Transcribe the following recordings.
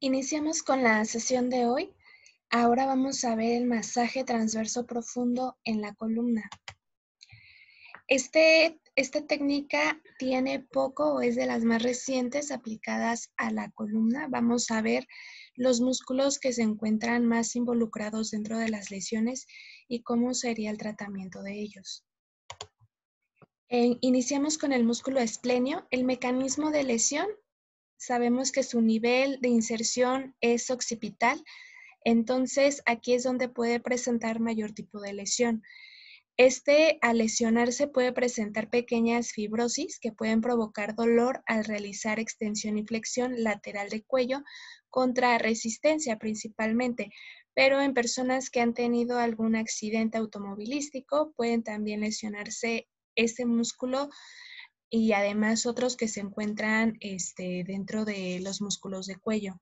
Iniciamos con la sesión de hoy. Ahora vamos a ver el masaje transverso profundo en la columna. Este, esta técnica tiene poco o es de las más recientes aplicadas a la columna. Vamos a ver los músculos que se encuentran más involucrados dentro de las lesiones y cómo sería el tratamiento de ellos. Eh, iniciamos con el músculo esplenio. El mecanismo de lesión sabemos que su nivel de inserción es occipital, entonces aquí es donde puede presentar mayor tipo de lesión. Este, al lesionarse, puede presentar pequeñas fibrosis que pueden provocar dolor al realizar extensión y flexión lateral de cuello contra resistencia principalmente, pero en personas que han tenido algún accidente automovilístico pueden también lesionarse ese músculo y además otros que se encuentran este, dentro de los músculos de cuello.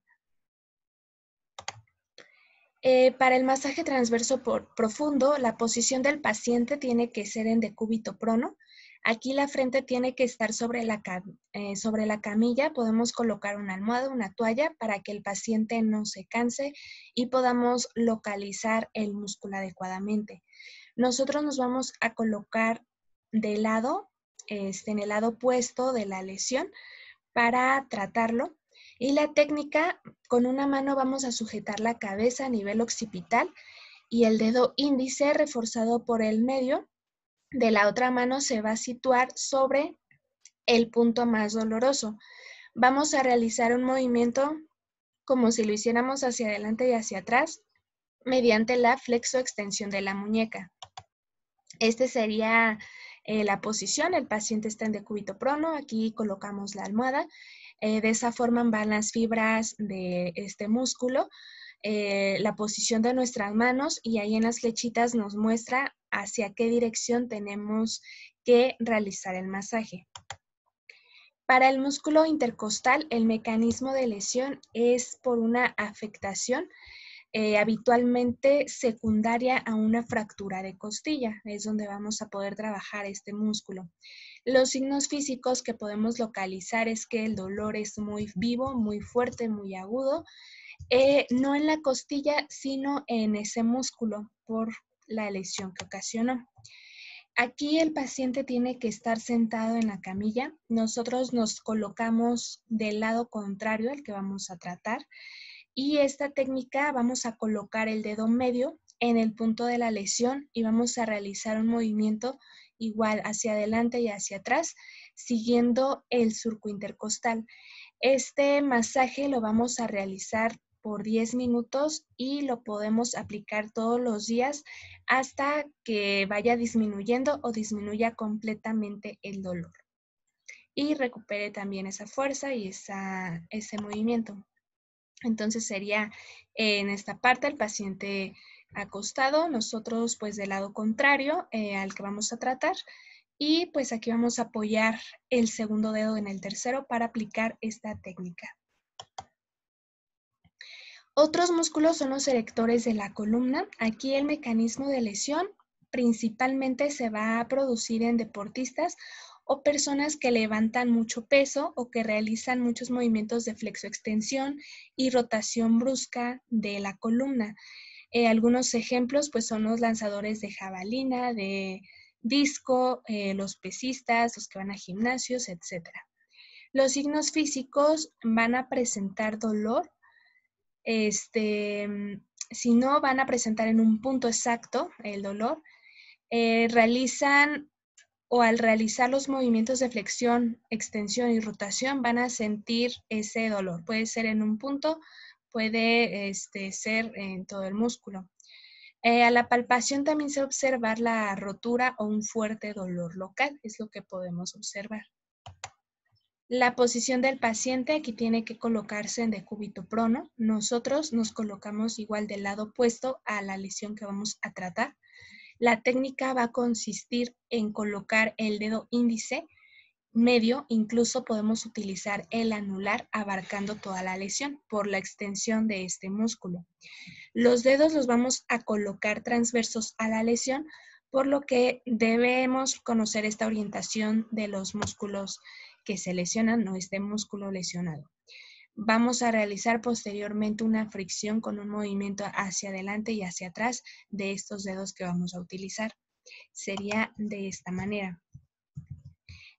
Eh, para el masaje transverso por, profundo, la posición del paciente tiene que ser en decúbito prono. Aquí la frente tiene que estar sobre la, eh, sobre la camilla. Podemos colocar una almohada, una toalla para que el paciente no se canse y podamos localizar el músculo adecuadamente. Nosotros nos vamos a colocar de lado este, en el lado opuesto de la lesión para tratarlo. Y la técnica, con una mano vamos a sujetar la cabeza a nivel occipital y el dedo índice reforzado por el medio. De la otra mano se va a situar sobre el punto más doloroso. Vamos a realizar un movimiento como si lo hiciéramos hacia adelante y hacia atrás mediante la flexo extensión de la muñeca. Este sería eh, la posición, el paciente está en decúbito prono, aquí colocamos la almohada, eh, de esa forma van las fibras de este músculo, eh, la posición de nuestras manos y ahí en las flechitas nos muestra hacia qué dirección tenemos que realizar el masaje. Para el músculo intercostal, el mecanismo de lesión es por una afectación eh, habitualmente secundaria a una fractura de costilla, es donde vamos a poder trabajar este músculo. Los signos físicos que podemos localizar es que el dolor es muy vivo, muy fuerte, muy agudo, eh, no en la costilla, sino en ese músculo por la lesión que ocasionó. Aquí el paciente tiene que estar sentado en la camilla. Nosotros nos colocamos del lado contrario al que vamos a tratar. Y esta técnica vamos a colocar el dedo medio en el punto de la lesión y vamos a realizar un movimiento igual hacia adelante y hacia atrás, siguiendo el surco intercostal. Este masaje lo vamos a realizar por 10 minutos y lo podemos aplicar todos los días hasta que vaya disminuyendo o disminuya completamente el dolor. Y recupere también esa fuerza y esa, ese movimiento. Entonces sería eh, en esta parte el paciente acostado, nosotros pues del lado contrario eh, al que vamos a tratar. Y pues aquí vamos a apoyar el segundo dedo en el tercero para aplicar esta técnica. Otros músculos son los erectores de la columna. Aquí el mecanismo de lesión principalmente se va a producir en deportistas o personas que levantan mucho peso o que realizan muchos movimientos de flexo-extensión y rotación brusca de la columna. Eh, algunos ejemplos pues, son los lanzadores de jabalina, de disco, eh, los pesistas, los que van a gimnasios, etc. Los signos físicos van a presentar dolor, este, mm, si no van a presentar en un punto exacto el dolor, eh, realizan o al realizar los movimientos de flexión, extensión y rotación van a sentir ese dolor. Puede ser en un punto, puede este, ser en todo el músculo. Eh, a la palpación también se observa la rotura o un fuerte dolor local, es lo que podemos observar. La posición del paciente aquí tiene que colocarse en decúbito prono. Nosotros nos colocamos igual del lado opuesto a la lesión que vamos a tratar. La técnica va a consistir en colocar el dedo índice medio, incluso podemos utilizar el anular abarcando toda la lesión por la extensión de este músculo. Los dedos los vamos a colocar transversos a la lesión, por lo que debemos conocer esta orientación de los músculos que se lesionan, no este músculo lesionado vamos a realizar posteriormente una fricción con un movimiento hacia adelante y hacia atrás de estos dedos que vamos a utilizar. Sería de esta manera.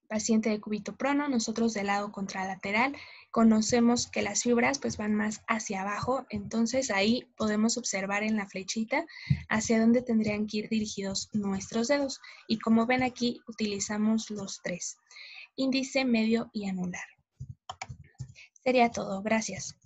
Paciente de cubito prono, nosotros del lado contralateral conocemos que las fibras pues van más hacia abajo, entonces ahí podemos observar en la flechita hacia dónde tendrían que ir dirigidos nuestros dedos. Y como ven aquí, utilizamos los tres, índice, medio y anular. Sería todo. Gracias.